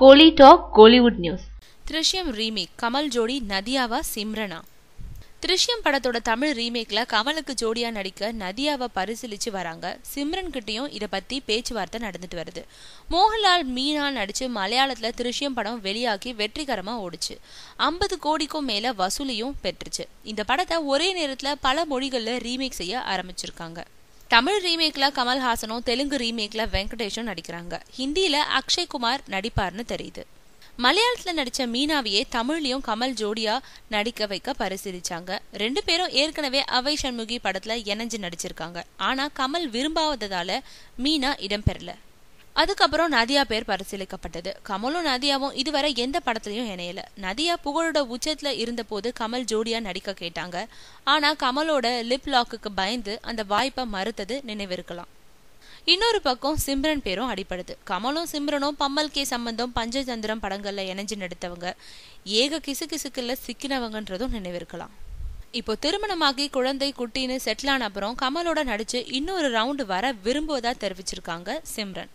கோலி talk Kollywood news Drishyam remake Kamal ஜோடி நதியாவா சிம்ரனா த்ரிஷ்யம் படத்தோட தமிழ் ரீமேக்ல கமலுக்கு ஜோடியா நடிக்க நதியாவை பரிசீலிச்சு வராங்க சிம்ரன் கிட்டையும் இதை பத்தி பேச்சுவார்த்தை நடந்துட்டு வருது மோகன்லால் மீனா நடிச்சு மலையாளத்துல திருஷ்யம் படம் வெளியாகி வெற்றிகரமா ஓடுச்சு ஐம்பது கோடிக்கும் மேல வசூலியும் பெற்றுச்சு இந்த படத்தை ஒரே நேரத்துல பல மொழிகள்ல ரீமேக் செய்ய ஆரம்பிச்சிருக்காங்க தமிழ் ரீமேக்ல கமல்ஹாசனும் தெலுங்கு ரீமேக்ல வெங்கடேஷும் நடிக்கிறாங்க ஹிந்தியில அக்ஷய் குமார் நடிப்பார்னு தெரியுது மலையாளத்துல நடிச்ச மீனாவியே தமிழ்லயும் கமல் ஜோடியா நடிக்க வைக்க பரிசீலிச்சாங்க ரெண்டு பேரும் ஏற்கனவே அவை சண்முகி படத்துல இணைஞ்சு நடிச்சிருக்காங்க ஆனா கமல் விரும்பாததால மீனா இடம்பெறல அதுக்கப்புறம் நதியா பேர் பரிசீலிக்கப்பட்டது கமலும் நதியாவும் இதுவரை எந்த படத்திலையும் இணையல நதியா புகழோட உச்சத்துல இருந்தபோது கமல் ஜோடியா நடிக்க கேட்டாங்க ஆனா கமலோட லிப் லாக்குக்கு பயந்து அந்த வாய்ப்பை மறுத்தது நினைவிருக்கலாம் இன்னொரு பக்கம் சிம்ரன் பேரும் அடிப்படுது கமலும் சிம்ரனும் பம்மல் கே சம்பந்தம் பஞ்சதந்திரம் படங்கள்ல இணைஞ்சு நடித்தவங்க ஏக கிசு கிசுக்குள்ள சிக்கினவங்கன்றதும் நினைவிருக்கலாம் இப்போ திருமணமாகி குழந்தை குட்டின்னு செட்டில் ஆன அப்புறம் கமலோட நடிச்சு இன்னொரு ரவுண்டு வர விரும்புவதா தெரிவிச்சிருக்காங்க சிம்ரன்